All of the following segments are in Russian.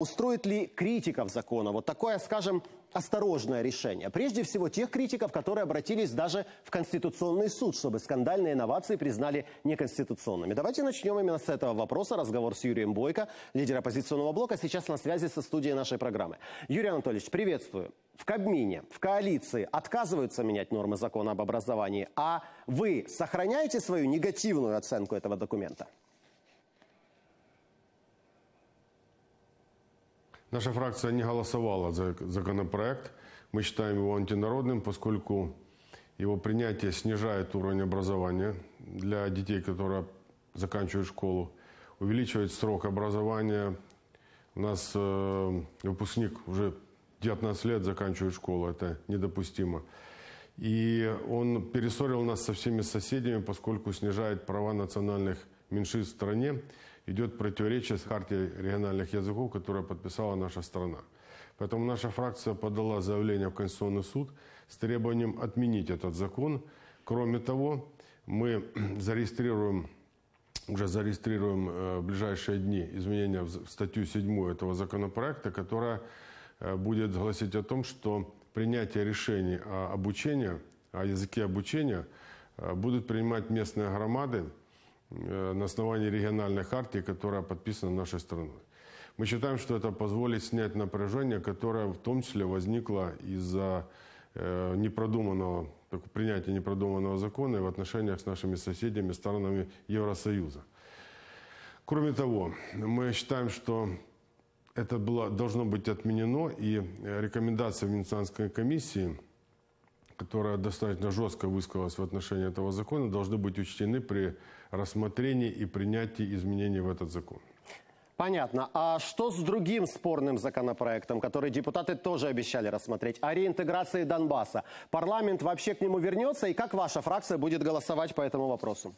Устроит ли критиков закона вот такое, скажем, осторожное решение? Прежде всего тех критиков, которые обратились даже в Конституционный суд, чтобы скандальные инновации признали неконституционными. Давайте начнем именно с этого вопроса. Разговор с Юрием Бойко, лидером оппозиционного блока, сейчас на связи со студией нашей программы. Юрий Анатольевич, приветствую. В Кабмине, в коалиции отказываются менять нормы закона об образовании, а вы сохраняете свою негативную оценку этого документа? Наша фракция не голосовала за законопроект. Мы считаем его антинародным, поскольку его принятие снижает уровень образования для детей, которые заканчивают школу, увеличивает срок образования. У нас э, выпускник уже 19 лет заканчивает школу, это недопустимо. И он перессорил нас со всеми соседями, поскольку снижает права национальных меньшинств в стране идет противоречие с хартией региональных языков, которую подписала наша страна. Поэтому наша фракция подала заявление в Конституционный суд с требованием отменить этот закон. Кроме того, мы зарегистрируем уже зарегистрируем э, в ближайшие дни изменения в статью 7 этого законопроекта, которая э, будет гласить о том, что принятие решений о обучении, о языке обучения э, будут принимать местные громады Э, на основании региональной хартии, которая подписана нашей страной. Мы считаем, что это позволит снять напряжение, которое в том числе возникло из-за э, непродуманного, принятия непродуманного закона и в отношениях с нашими соседями, странами Евросоюза. Кроме того, мы считаем, что это было, должно быть отменено, и э, рекомендация Венецианской комиссии – которая достаточно жестко высказалась в отношении этого закона, должны быть учтены при рассмотрении и принятии изменений в этот закон. Понятно. А что с другим спорным законопроектом, который депутаты тоже обещали рассмотреть? О реинтеграции Донбасса. Парламент вообще к нему вернется? И как ваша фракция будет голосовать по этому вопросу?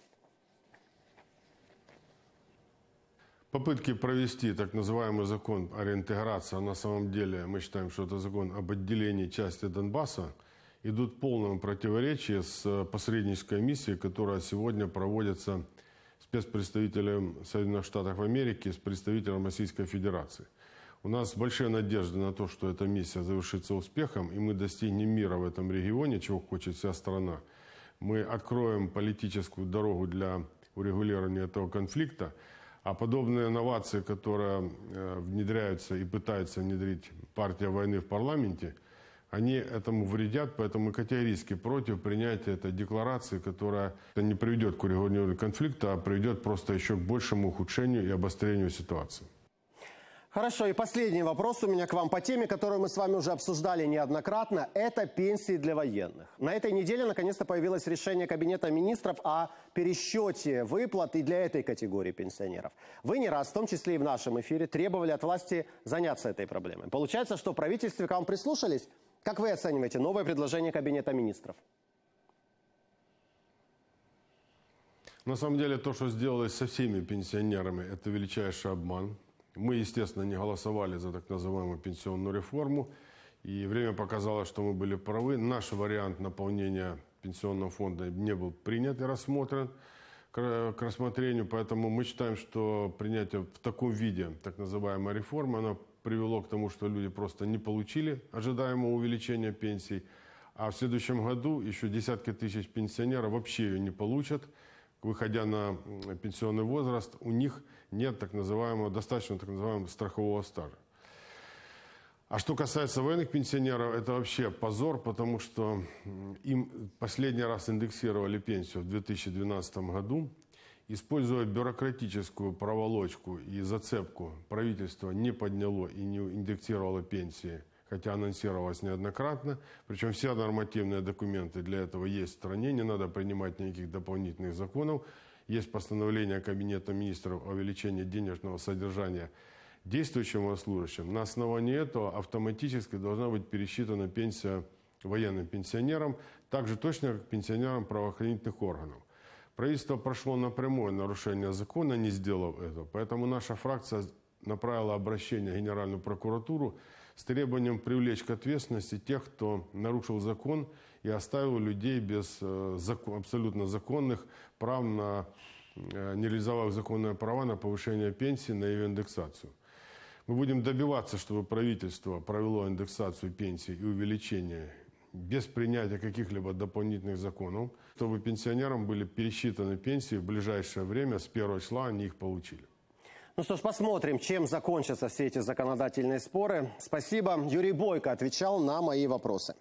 Попытки провести так называемый закон о реинтеграции, а на самом деле мы считаем, что это закон об отделении части Донбасса – идут в полном противоречии с э, посреднической миссией, которая сегодня проводится спецпредставителем Соединенных Штатов Америки с представителем Российской Федерации. У нас большие надежды на то, что эта миссия завершится успехом, и мы достигнем мира в этом регионе, чего хочет вся страна. Мы откроем политическую дорогу для урегулирования этого конфликта, а подобные новации, которые э, внедряются и пытается внедрить партия войны в парламенте – они этому вредят, поэтому мы категорически против принятия этой декларации, которая не приведет к урегулированию конфликта, а приведет просто еще к большему ухудшению и обострению ситуации. Хорошо, и последний вопрос у меня к вам по теме, которую мы с вами уже обсуждали неоднократно. Это пенсии для военных. На этой неделе наконец-то появилось решение Кабинета министров о пересчете выплат и для этой категории пенсионеров. Вы не раз, в том числе и в нашем эфире, требовали от власти заняться этой проблемой. Получается, что в правительстве к вам прислушались? Как вы оцениваете новое предложение Кабинета министров? На самом деле то, что сделалось со всеми пенсионерами, это величайший обман. Мы, естественно, не голосовали за так называемую пенсионную реформу. И время показало, что мы были правы. Наш вариант наполнения пенсионного фонда не был принят и рассмотрен к рассмотрению. Поэтому мы считаем, что принятие в таком виде, так называемая реформа, она привело к тому, что люди просто не получили ожидаемого увеличения пенсий, а в следующем году еще десятки тысяч пенсионеров вообще ее не получат. Выходя на пенсионный возраст, у них нет так называемого, достаточно так называемого страхового стажа. А что касается военных пенсионеров, это вообще позор, потому что им последний раз индексировали пенсию в 2012 году. Используя бюрократическую проволочку и зацепку, правительство не подняло и не индексировало пенсии, хотя анонсировалось неоднократно. Причем все нормативные документы для этого есть в стране, не надо принимать никаких дополнительных законов. Есть постановление Кабинета министров о увеличении денежного содержания действующим военнослужащим. На основании этого автоматически должна быть пересчитана пенсия военным пенсионерам, также точно как пенсионерам правоохранительных органов. Правительство прошло напрямую нарушение закона, не сделав этого. Поэтому наша фракция направила обращение в Генеральную прокуратуру с требованием привлечь к ответственности тех, кто нарушил закон и оставил людей без э, закон, абсолютно законных прав на э, не реализовав законное право на повышение пенсии, на ее индексацию. Мы будем добиваться, чтобы правительство провело индексацию пенсий и увеличение без принятия каких-либо дополнительных законов, чтобы пенсионерам были пересчитаны пенсии в ближайшее время, с первого числа они их получили. Ну что ж, посмотрим, чем закончатся все эти законодательные споры. Спасибо. Юрий Бойко отвечал на мои вопросы.